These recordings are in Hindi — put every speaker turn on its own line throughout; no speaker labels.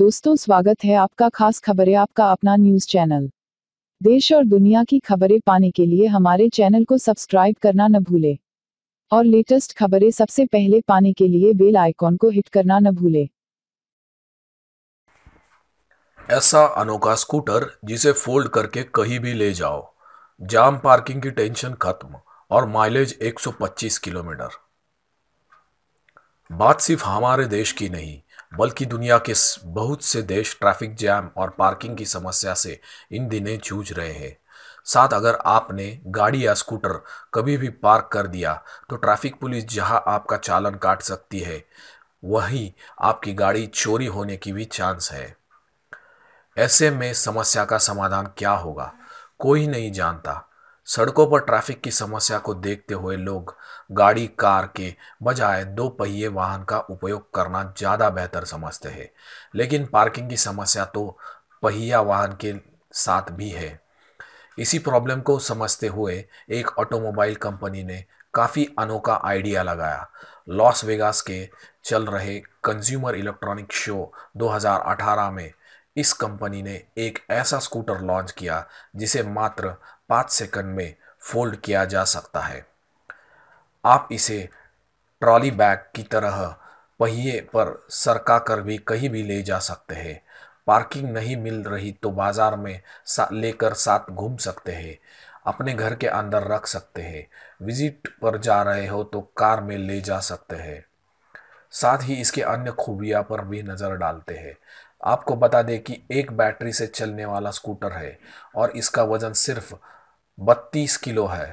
दोस्तों स्वागत है आपका खास खबरें आपका अपना न्यूज चैनल देश और दुनिया की खबरें पाने के लिए हमारे चैनल को सब्सक्राइब करना न भूले और लेटेस्ट खबरें सबसे पहले पाने के लिए बेल आइकॉन को हिट करना न भूले
ऐसा अनोखा स्कूटर जिसे फोल्ड करके कहीं भी ले जाओ जाम पार्किंग की टेंशन खत्म और माइलेज 125 किलोमीटर बात सिर्फ हमारे देश की नहीं बल्कि दुनिया के बहुत से देश ट्रैफिक जैम और पार्किंग की समस्या से इन दिनें जूझ रहे हैं साथ अगर आपने गाड़ी या स्कूटर कभी भी पार्क कर दिया तो ट्रैफिक पुलिस जहां आपका चालन काट सकती है वहीं आपकी गाड़ी चोरी होने की भी चांस है ऐसे में समस्या का समाधान क्या होगा कोई नहीं जानता सड़कों पर ट्रैफिक की समस्या को देखते हुए लोग गाड़ी कार के बजाय दो पहिए वाहन का उपयोग करना ज़्यादा बेहतर समझते हैं लेकिन पार्किंग की समस्या तो पहिया वाहन के साथ भी है इसी प्रॉब्लम को समझते हुए एक ऑटोमोबाइल कंपनी ने काफ़ी अनोखा आइडिया लगाया लॉस वेगास के चल रहे कंज्यूमर इलेक्ट्रॉनिक शो 2018 में इस कंपनी ने एक ऐसा स्कूटर लॉन्च किया जिसे मात्र पाँच सेकंड में फोल्ड किया जा सकता है आप इसे ट्रॉली बैग की तरह पहिए पर सरका कर भी कहीं भी ले जा सकते हैं पार्किंग नहीं मिल रही तो बाज़ार में सा, लेकर साथ घूम सकते हैं अपने घर के अंदर रख सकते हैं विजिट पर जा रहे हो तो कार में ले जा सकते हैं साथ ही इसके अन्य खूबियाँ पर भी नज़र डालते हैं आपको बता दें कि एक बैटरी से चलने वाला स्कूटर है और इसका वज़न सिर्फ 32 किलो है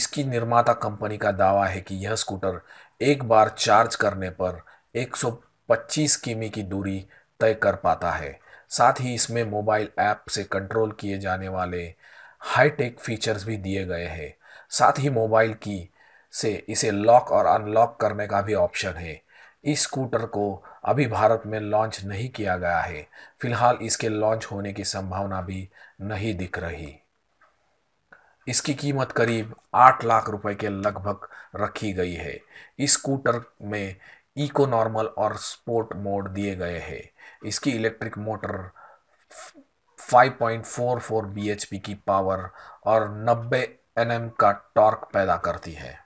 इसकी निर्माता कंपनी का दावा है कि यह स्कूटर एक बार चार्ज करने पर 125 किमी की दूरी तय कर पाता है साथ ही इसमें मोबाइल ऐप से कंट्रोल किए जाने वाले हाईटेक फीचर्स भी दिए गए हैं साथ ही मोबाइल की से इसे लॉक और अनलॉक करने का भी ऑप्शन है इस स्कूटर को अभी भारत में लॉन्च नहीं किया गया है फिलहाल इसके लॉन्च होने की संभावना भी नहीं दिख रही इसकी कीमत करीब आठ लाख रुपए के लगभग रखी गई है इस स्कूटर में इको नॉर्मल और स्पोर्ट मोड दिए गए हैं इसकी इलेक्ट्रिक मोटर 5.44 bhp की पावर और 90 एनएम का टॉर्क पैदा करती है